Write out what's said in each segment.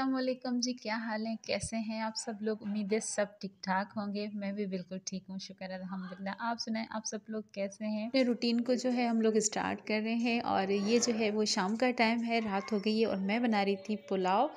असलकम जी क्या हाल है कैसे हैं आप सब लोग उम्मीद है सब ठीक ठाक होंगे मैं भी बिल्कुल ठीक हूँ शुक्र अलहमदिल्ला आप सुनाएं आप सब लोग कैसे हैं अपने रूटीन को जो है हम लोग स्टार्ट कर रहे हैं और ये जो है वो शाम का टाइम है रात हो गई है और मैं बना रही थी पुलाव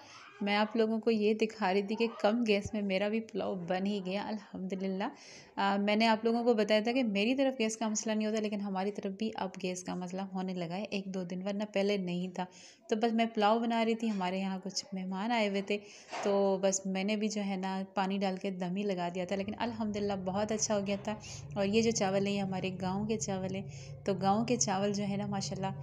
मैं आप लोगों को ये दिखा रही थी कि कम गैस में मेरा भी पुलाव बन ही गया अल्हम्दुलिल्लाह मैंने आप लोगों को बताया था कि मेरी तरफ गैस का मसला नहीं होता लेकिन हमारी तरफ भी अब गैस का मसला होने लगा है एक दो दिन वरना पहले नहीं था तो बस मैं पुलाव बना रही थी हमारे यहाँ कुछ मेहमान आए हुए थे तो बस मैंने भी जो है ना पानी डाल के दम ही लगा दिया था लेकिन अलहमदिल्ला बहुत अच्छा हो गया था और ये जो चावल है ये हमारे गाँव के चावल हैं तो गाँव के चावल जो है ना माशाला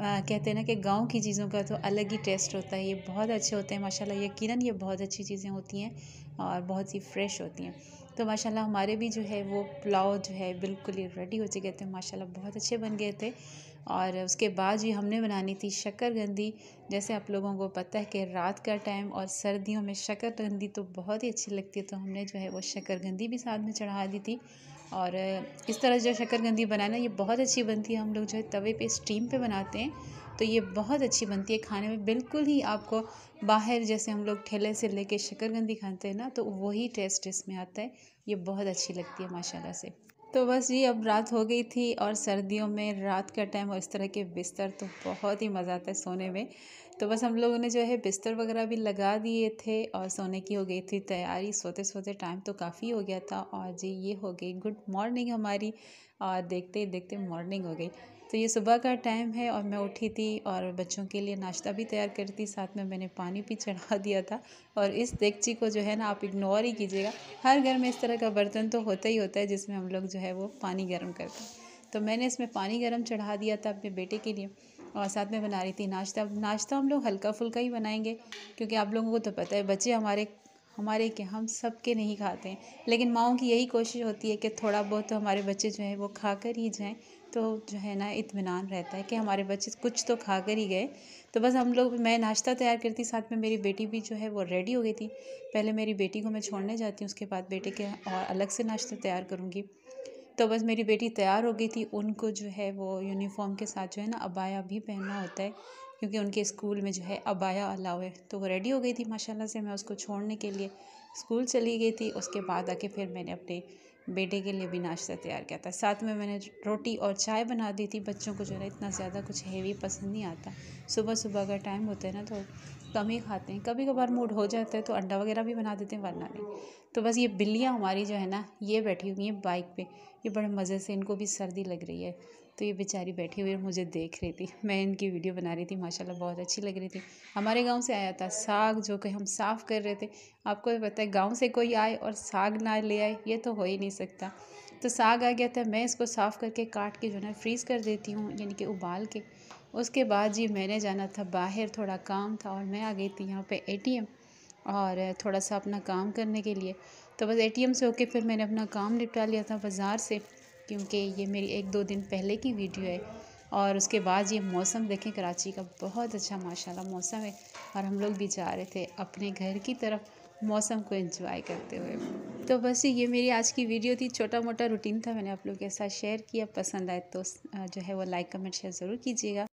कहते हैं ना कि गाँव की चीज़ों का तो अलग ही टेस्ट होता है ये बहुत अच्छे होते हैं माशाल्लाह यकीनन ये बहुत अच्छी चीज़ें होती हैं और बहुत ही फ्रेश होती हैं तो माशाल्लाह हमारे भी जो है वो पुलाव जो है बिल्कुल ही रेडी हो चुके थे माशाल्लाह बहुत अच्छे बन गए थे और उसके बाद ये हमने बनानी थी शक्करगंदी जैसे आप लोगों को पता है कि रात का टाइम और सर्दियों में शक्करगंदी तो बहुत ही अच्छी लगती है तो हमने जो है वो शक्करगंदी भी साथ में चढ़ा दी थी और इस तरह जो शकरकंदी बनाना ये बहुत अच्छी बनती है हम लोग जो है तवे पे स्टीम पे बनाते हैं तो ये बहुत अच्छी बनती है खाने में बिल्कुल ही आपको बाहर जैसे हम लोग ठेले से लेके शकरकंदी खाते हैं ना तो वही टेस्ट इसमें आता है ये बहुत अच्छी लगती है माशाल्लाह से तो बस जी अब रात हो गई थी और सर्दियों में रात का टाइम और इस तरह के बिस्तर तो बहुत ही मज़ा आता है सोने में तो बस हम लोगों ने जो है बिस्तर वगैरह भी लगा दिए थे और सोने की हो गई थी तैयारी सोते सोते टाइम तो काफ़ी हो गया था और जी ये हो गई गुड मॉर्निंग हमारी और देखते ही देखते मॉर्निंग हो गई तो ये सुबह का टाइम है और मैं उठी थी और बच्चों के लिए नाश्ता भी तैयार करी थी साथ में मैंने पानी भी चढ़ा दिया था और इस देगची को जो है ना आप इग्नोर ही कीजिएगा हर घर में इस तरह का बर्तन तो होता ही होता है जिसमें हम लोग जो है वो पानी गर्म करते हैं तो मैंने इसमें पानी गर्म चढ़ा दिया था अपने बेटे के लिए और साथ में बना रही थी नाश्ता नाश्ता हम लोग हल्का फुल्का ही बनाएंगे क्योंकि आप लोगों को तो पता है बच्चे हमारे हमारे के हम सब के नहीं खाते हैं लेकिन माओ की यही कोशिश होती है कि थोड़ा बहुत तो हमारे बच्चे जो हैं वो खा कर ही जाएँ तो जो है ना इतमान रहता है कि हमारे बच्चे कुछ तो खा कर ही गए तो बस हम लोग मैं नाश्ता तैयार करती साथ में मेरी बेटी भी जो है वो रेडी हो गई थी पहले मेरी बेटी को मैं छोड़ने जाती हूँ उसके बाद बेटे के और अलग से नाश्ता तैयार करूँगी तो बस मेरी बेटी तैयार हो गई थी उनको जो है वो यूनिफॉर्म के साथ जो है ना अबाया भी पहनना होता है क्योंकि उनके स्कूल में जो है अबाया अलाव है तो वो रेडी हो गई थी माशाल्लाह से मैं उसको छोड़ने के लिए स्कूल चली गई थी उसके बाद आके फिर मैंने अपने बेटे के लिए भी नाश्ता तैयार किया था साथ में मैंने रोटी और चाय बना दी थी बच्चों को जो है इतना ज़्यादा कुछ हेवी पसंद नहीं आता सुबह सुबह का टाइम होता है ना तो कम ही खाते हैं कभी कभार मूड हो जाता है तो अंडा वगैरह भी बना देते हैं वरना नहीं तो बस ये बिल्लियाँ हमारी जो है ना ये बैठी हुई हैं बाइक पर ये बड़े मज़े से इनको भी सर्दी लग रही है तो ये बेचारी बैठी हुई मुझे देख रही थी मैं इनकी वीडियो बना रही थी माशाल्लाह बहुत अच्छी लग रही थी हमारे गांव से आया था साग जो कि हम साफ़ कर रहे थे आपको पता है गांव से कोई आए और साग ना ले आए ये तो हो ही नहीं सकता तो साग आ गया था मैं इसको साफ़ करके काट के जो है फ्रीज़ कर देती हूँ यानी कि उबाल के उसके बाद जी मैंने जाना था बाहर थोड़ा काम था और मैं आ गई थी यहाँ पर ए और थोड़ा सा अपना काम करने के लिए तो बस एटीएम से होके फिर मैंने अपना काम निपटा लिया था बाज़ार से क्योंकि ये मेरी एक दो दिन पहले की वीडियो है और उसके बाद ये मौसम देखें कराची का बहुत अच्छा माशाल्लाह मौसम है और हम लोग भी जा रहे थे अपने घर की तरफ मौसम को एंजॉय करते हुए तो बस ये मेरी आज की वीडियो थी छोटा मोटा रूटीन था मैंने आप लोग के साथ शेयर किया पसंद आए तो जो है वो लाइक कमेंट शेयर ज़रूर कीजिएगा